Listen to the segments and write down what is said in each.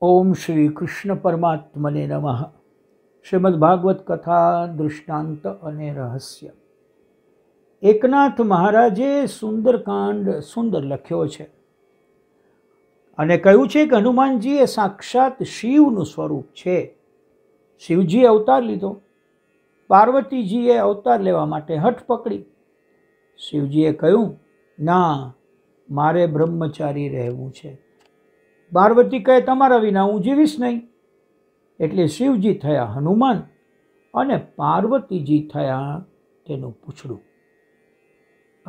ઓમ શ્રી કૃષ્ણ પરમાત્મને નમઃ શ્રીમદ ભાગવત કથા દૃષ્ટાંત અને રહસ્ય એકનાથ મહારાજે સુંદરકાંડ સુંદર લખ્યો છે અને કહ્યું છે કે હનુમાનજી એ સાક્ષાત શિવનું સ્વરૂપ છે શિવજીએ અવતાર લીધો પાર્વતીજીએ અવતાર લેવા માટે હઠ પકડી શિવજીએ કહ્યું ના મારે બ્રહ્મચારી રહેવું છે પાર્વતી કહે તમારા વિના હું જીવીશ નહીં એટલે શિવજી થયા હનુમાન અને પાર્વતીજી થયા તેનું પૂછડું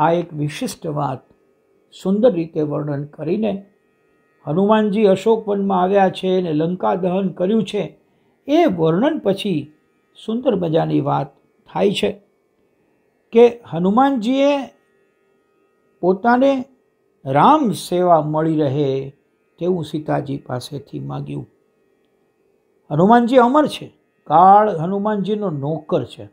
આ એક વિશિષ્ટ વાત સુંદર રીતે વર્ણન કરીને હનુમાનજી અશોકવનમાં આવ્યા છે અને લંકા દહન કર્યું છે એ વર્ણન પછી સુંદર મજાની વાત થાય છે કે હનુમાનજીએ પોતાને રામ સેવા મળી રહે તેવું સીતાજી પાસેથી માગ્યું હનુમાનજી અમર છે કાળ હનુમાનજીનો નોકર છે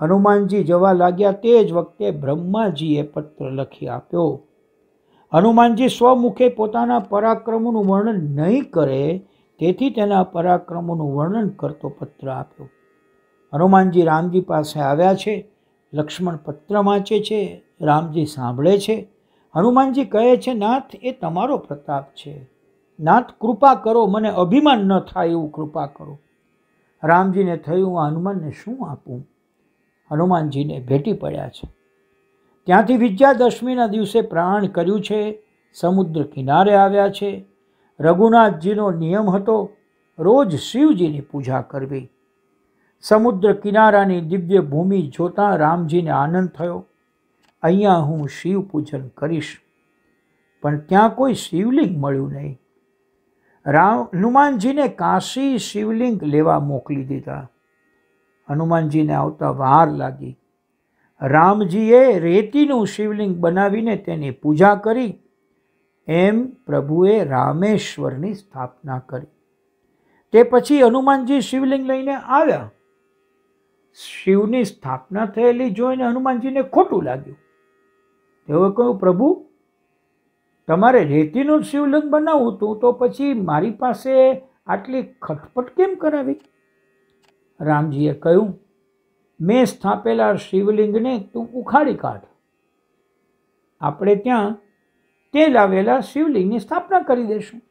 હનુમાનજી જવા લાગ્યા તે જ વખતે બ્રહ્માજીએ પત્ર લખી આપ્યો હનુમાનજી સ્વમુખે પોતાના પરાક્રમનું વર્ણન નહીં કરે તેથી તેના પરાક્રમોનું વર્ણન કરતો પત્ર આપ્યો હનુમાનજી રામજી પાસે આવ્યા છે લક્ષ્મણ પત્ર વાંચે છે રામજી સાંભળે છે હનુમાનજી કહે છે નાથ એ તમારો પ્રતાપ છે નાથ કૃપા કરો મને અભિમાન ન થાય એવું કૃપા કરો રામજીને થયું હું હનુમાનને શું આપું હનુમાનજીને ભેટી પડ્યા છે ત્યાંથી વિજયાદશમીના દિવસે પ્રાણ કર્યું છે સમુદ્ર કિનારે આવ્યા છે રઘુનાથજીનો નિયમ હતો રોજ શિવજીની પૂજા કરવી સમુદ્ર કિનારાની દિવ્ય ભૂમિ જોતાં રામજીને આનંદ થયો અહીંયા હું શિવ પૂજન કરીશ પણ ત્યાં કોઈ શિવલિંગ મળ્યું નહીં રામ હનુમાનજીને કાશી શિવલિંગ લેવા મોકલી દીધા હનુમાનજીને આવતા વાર લાગી રામજીએ રેતીનું શિવલિંગ બનાવીને તેની પૂજા કરી એમ પ્રભુએ રામેશ્વરની સ્થાપના કરી તે પછી હનુમાનજી શિવલિંગ લઈને આવ્યા શિવની સ્થાપના થયેલી જોઈને હનુમાનજીને ખોટું લાગ્યું તેઓએ કહ્યું પ્રભુ તમારે રેતીનું શિવલિંગ બનાવવું હતું તો પછી મારી પાસે આટલી ખટપટ કેમ કરાવી રામજીએ કહ્યું મેં સ્થાપેલા શિવલિંગને તું ઉખાડી કાઢ આપણે ત્યાં તે લાવેલા શિવલિંગની સ્થાપના કરી દેશું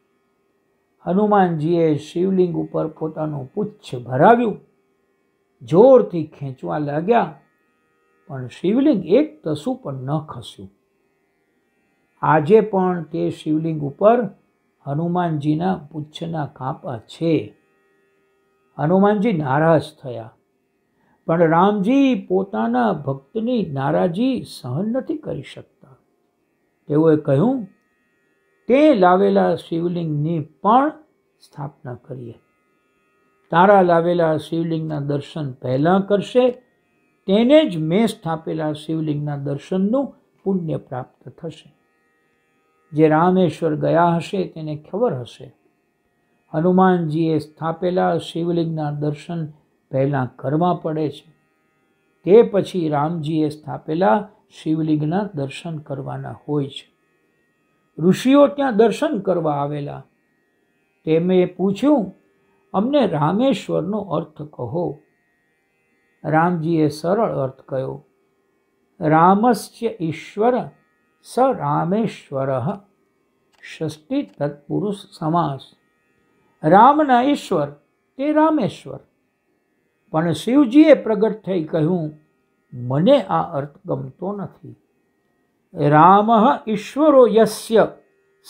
હનુમાનજીએ શિવલિંગ ઉપર પોતાનું પુચ્છ ભરાવ્યું જોરથી ખેંચવા લાગ્યા પણ શિવલિંગ એક તસું પણ ન ખસ્યું આજે પણ તે શિવલિંગ ઉપર હનુમાનજીના પુચ્છના કાપા છે હનુમાનજી નારાજ થયા પણ રામજી પોતાના ભક્તની નારાજી સહન નથી કરી શકતા તેઓએ કહ્યું તે લાવેલા શિવલિંગની પણ સ્થાપના કરીએ તારા લાવેલા શિવલિંગના દર્શન પહેલાં કરશે તેને જ મેં સ્થાપેલા શિવલિંગના દર્શનનું પુણ્ય પ્રાપ્ત થશે જે રામેશ્વર ગયા હશે તેને ખબર હશે હનુમાનજીએ સ્થાપેલા શિવલિંગના દર્શન પહેલાં કરવા પડે છે તે પછી રામજીએ સ્થાપેલા શિવલિંગના દર્શન કરવાના હોય છે ઋષિઓ ત્યાં દર્શન કરવા આવેલા તેમણે પૂછ્યું અમને રામેશ્વરનો અર્થ કહો રામજીએ સરળ અર્થ કહ્યો રામસ્ય ઈશ્વર સ રામેશ્વર ષષ્ઠી તત્પુરુષ સમાસ રામના ઈશ્વર તે રામેશ્વર પણ શિવજીએ પ્રગટ થઈ કહ્યું મને આ અર્થ ગમતો નથી રામ ઈશ્વરો યસ્ય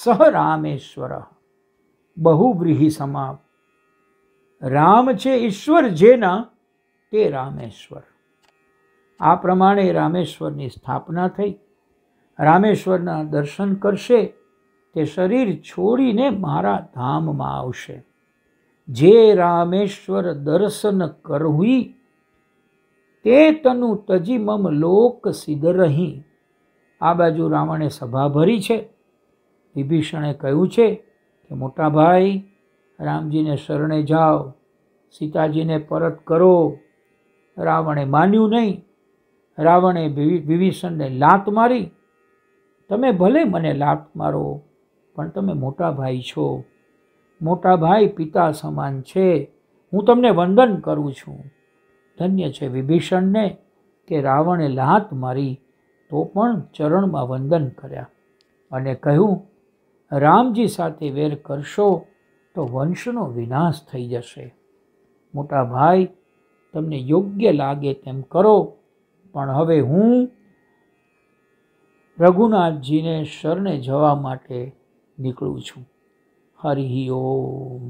સહ રામેશ્વર બહુવ્રીહી સમાપ રામ છે ઈશ્વર જેના તે રામેશ્વર આ પ્રમાણે રામેશ્વરની સ્થાપના થઈ રામેશ્વરના દર્શન કરશે તે શરીર છોડીને મારા ધામમાં આવશે જે રામેશ્વર દર્શન કરવી તે તનુ તજીમમ લોક સિદરહી આ બાજુ રાવણે સભા ભરી છે વિભીષણે કહ્યું છે કે મોટા ભાઈ રામજીને શરણે જાઓ સીતાજીને પરત કરો રાવણે માન્યું નહીં રાવણે વિભીષણને લાત મારી તમે ભલે મને લાત મારો પણ તમે મોટા ભાઈ છો મોટા ભાઈ પિતા સમાન છે હું તમને વંદન કરું છું ધન્ય છે વિભીષણને કે રાવણે લાત મારી તો પણ ચરણમાં વંદન કર્યા અને કહ્યું રામજી સાથે વેર કરશો તો વંશનો વિનાશ થઈ જશે મોટા ભાઈ તમને યોગ્ય લાગે તેમ કરો પણ હવે હું રઘુનાથજીને શરણે જવા માટે નીકળું છું હરિ ઓમ